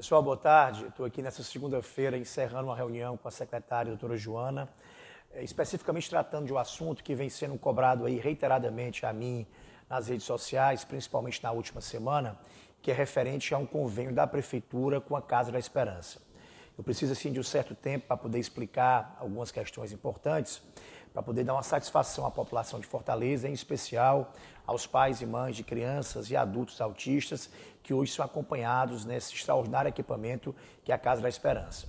Pessoal, boa tarde. Estou aqui nessa segunda-feira encerrando uma reunião com a secretária, a doutora Joana, eh, especificamente tratando de um assunto que vem sendo cobrado aí reiteradamente a mim nas redes sociais, principalmente na última semana, que é referente a um convênio da Prefeitura com a Casa da Esperança. Eu preciso, assim, de um certo tempo para poder explicar algumas questões importantes, para poder dar uma satisfação à população de Fortaleza, em especial aos pais e mães de crianças e adultos autistas que hoje são acompanhados nesse extraordinário equipamento que é a Casa da Esperança.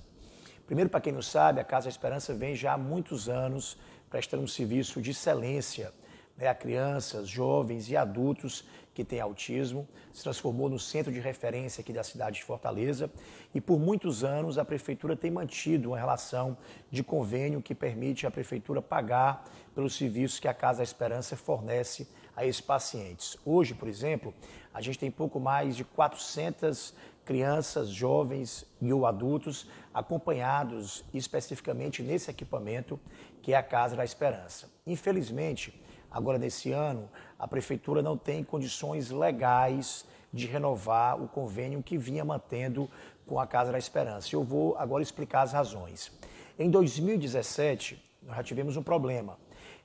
Primeiro, para quem não sabe, a Casa da Esperança vem já há muitos anos prestando um serviço de excelência né, a crianças, jovens e adultos que têm autismo, se transformou no centro de referência aqui da cidade de Fortaleza e por muitos anos a prefeitura tem mantido uma relação de convênio que permite à prefeitura pagar pelos serviços que a Casa da Esperança fornece a esses pacientes. Hoje, por exemplo, a gente tem pouco mais de 400 crianças, jovens e ou adultos acompanhados especificamente nesse equipamento que é a Casa da Esperança. Infelizmente, agora nesse ano, a prefeitura não tem condições legais de renovar o convênio que vinha mantendo com a Casa da Esperança. Eu vou agora explicar as razões. Em 2017, nós já tivemos um problema.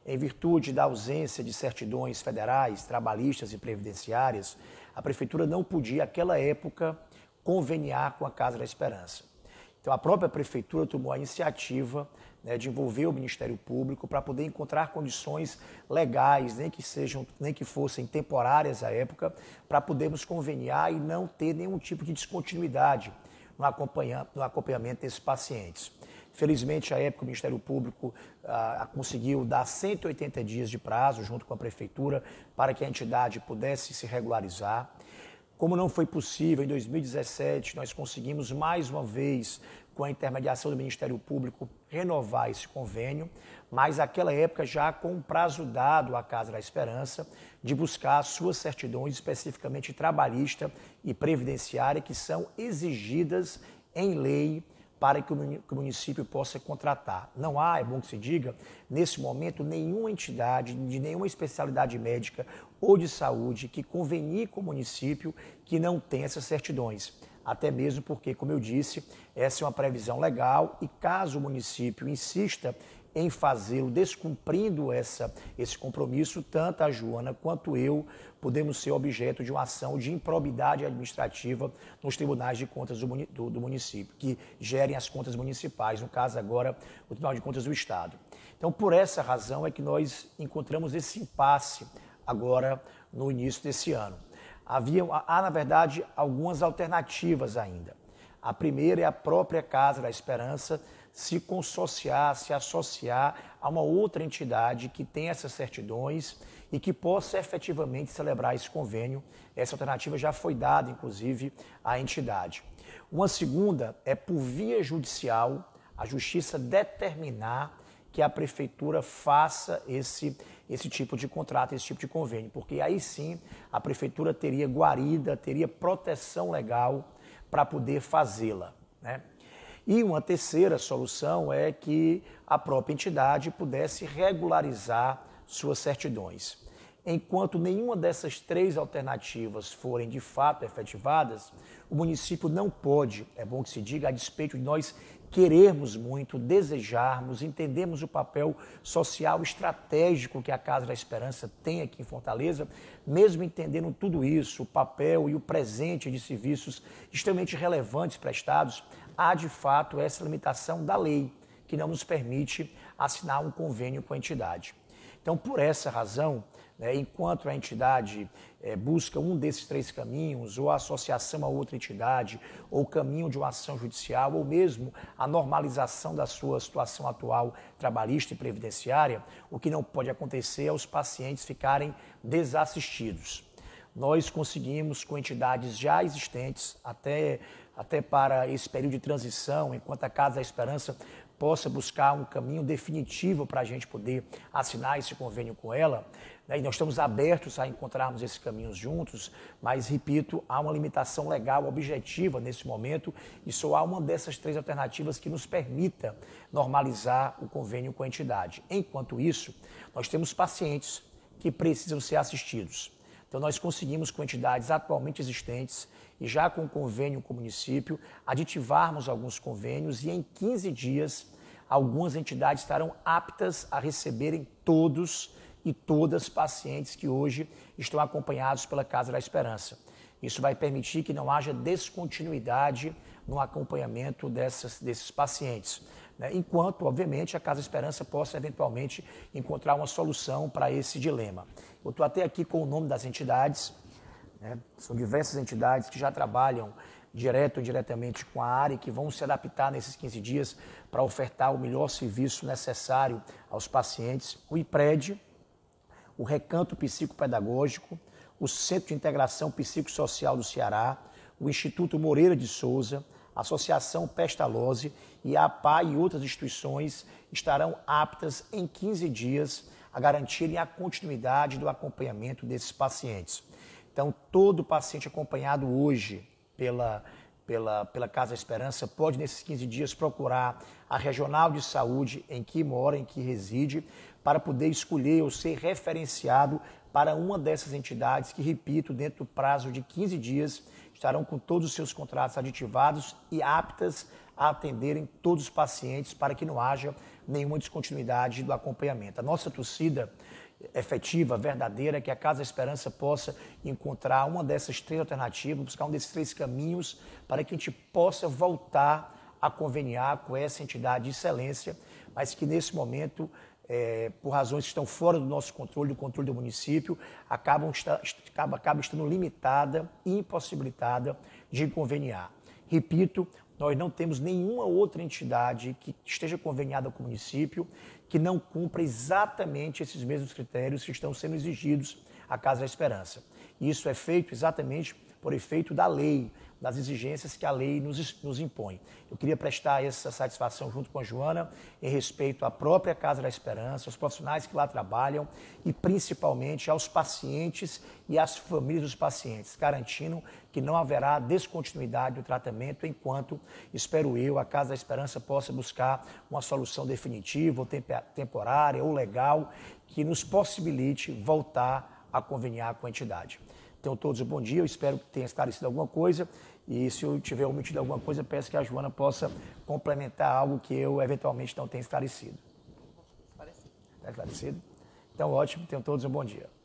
Em virtude da ausência de certidões federais, trabalhistas e previdenciárias, a prefeitura não podia, naquela época, conveniar com a Casa da Esperança. Então, a própria prefeitura tomou a iniciativa né, de envolver o Ministério Público para poder encontrar condições legais, nem que sejam, nem que fossem temporárias à época, para podermos conveniar e não ter nenhum tipo de descontinuidade no acompanhamento, desses pacientes. Felizmente, à época, o Ministério Público ah, conseguiu dar 180 dias de prazo, junto com a Prefeitura, para que a entidade pudesse se regularizar. Como não foi possível, em 2017 nós conseguimos mais uma vez, com a intermediação do Ministério Público, renovar esse convênio, mas naquela época já com o prazo dado à Casa da Esperança de buscar suas certidões, especificamente trabalhista e previdenciária, que são exigidas em lei para que o município possa contratar. Não há, é bom que se diga, nesse momento, nenhuma entidade de nenhuma especialidade médica ou de saúde que convenie com o município que não tenha essas certidões. Até mesmo porque, como eu disse, essa é uma previsão legal e caso o município insista em fazê-lo, descumprindo essa, esse compromisso, tanto a Joana quanto eu podemos ser objeto de uma ação de improbidade administrativa nos tribunais de contas do, do, do município, que gerem as contas municipais, no caso agora, o Tribunal de Contas do Estado. Então, por essa razão é que nós encontramos esse impasse agora no início desse ano. Havia, há, na verdade, algumas alternativas ainda. A primeira é a própria Casa da Esperança, se consociar, se associar a uma outra entidade que tem essas certidões e que possa efetivamente celebrar esse convênio. Essa alternativa já foi dada, inclusive, à entidade. Uma segunda é por via judicial a justiça determinar que a prefeitura faça esse esse tipo de contrato, esse tipo de convênio, porque aí sim a prefeitura teria guarida, teria proteção legal para poder fazê-la, né? E uma terceira solução é que a própria entidade pudesse regularizar suas certidões. Enquanto nenhuma dessas três alternativas forem de fato efetivadas, o município não pode, é bom que se diga, a despeito de nós querermos muito, desejarmos, entendemos o papel social estratégico que a Casa da Esperança tem aqui em Fortaleza, mesmo entendendo tudo isso, o papel e o presente de serviços extremamente relevantes prestados, há de fato essa limitação da lei, que não nos permite assinar um convênio com a entidade. Então, por essa razão, né, enquanto a entidade é, busca um desses três caminhos, ou a associação a outra entidade, ou o caminho de uma ação judicial, ou mesmo a normalização da sua situação atual trabalhista e previdenciária, o que não pode acontecer é os pacientes ficarem desassistidos nós conseguimos, com entidades já existentes, até, até para esse período de transição, enquanto a Casa da Esperança possa buscar um caminho definitivo para a gente poder assinar esse convênio com ela. Né? E nós estamos abertos a encontrarmos esses caminhos juntos, mas, repito, há uma limitação legal objetiva nesse momento e só há uma dessas três alternativas que nos permita normalizar o convênio com a entidade. Enquanto isso, nós temos pacientes que precisam ser assistidos então, nós conseguimos, com entidades atualmente existentes e já com convênio com o município, aditivarmos alguns convênios e em 15 dias algumas entidades estarão aptas a receberem todos e todas pacientes que hoje estão acompanhados pela Casa da Esperança. Isso vai permitir que não haja descontinuidade no acompanhamento dessas, desses pacientes. Né? Enquanto, obviamente, a Casa Esperança possa eventualmente encontrar uma solução para esse dilema. Eu estou até aqui com o nome das entidades, né? são diversas entidades que já trabalham direto ou indiretamente com a área e que vão se adaptar nesses 15 dias para ofertar o melhor serviço necessário aos pacientes. O IPRED, o Recanto Psicopedagógico, o Centro de Integração Psicossocial do Ceará, o Instituto Moreira de Souza, Associação Pestalose e a APA e outras instituições estarão aptas em 15 dias a garantirem a continuidade do acompanhamento desses pacientes. Então, todo paciente acompanhado hoje pela, pela, pela Casa Esperança pode, nesses 15 dias, procurar a regional de saúde em que mora, em que reside, para poder escolher ou ser referenciado para uma dessas entidades que, repito, dentro do prazo de 15 dias, estarão com todos os seus contratos aditivados e aptas a atenderem todos os pacientes para que não haja nenhuma descontinuidade do acompanhamento. A nossa torcida efetiva, verdadeira, que a Casa Esperança possa encontrar uma dessas três alternativas, buscar um desses três caminhos para que a gente possa voltar a conveniar com essa entidade de excelência, mas que nesse momento é, por razões que estão fora do nosso controle, do controle do município, acabam, está, acaba, acaba estando limitada e impossibilitada de conveniar. Repito, nós não temos nenhuma outra entidade que esteja conveniada com o município que não cumpra exatamente esses mesmos critérios que estão sendo exigidos à Casa da Esperança. Isso é feito exatamente por efeito da lei, das exigências que a lei nos, nos impõe. Eu queria prestar essa satisfação junto com a Joana em respeito à própria Casa da Esperança, aos profissionais que lá trabalham e principalmente aos pacientes e às famílias dos pacientes, garantindo que não haverá descontinuidade do tratamento enquanto, espero eu, a Casa da Esperança possa buscar uma solução definitiva, ou temporária ou legal que nos possibilite voltar a conveniar com a entidade. Tenham então, todos um bom dia, eu espero que tenha esclarecido alguma coisa e se eu tiver omitido alguma coisa, peço que a Joana possa complementar algo que eu eventualmente não tenha esclarecido. Está esclarecido? Então, ótimo, tenham todos um bom dia.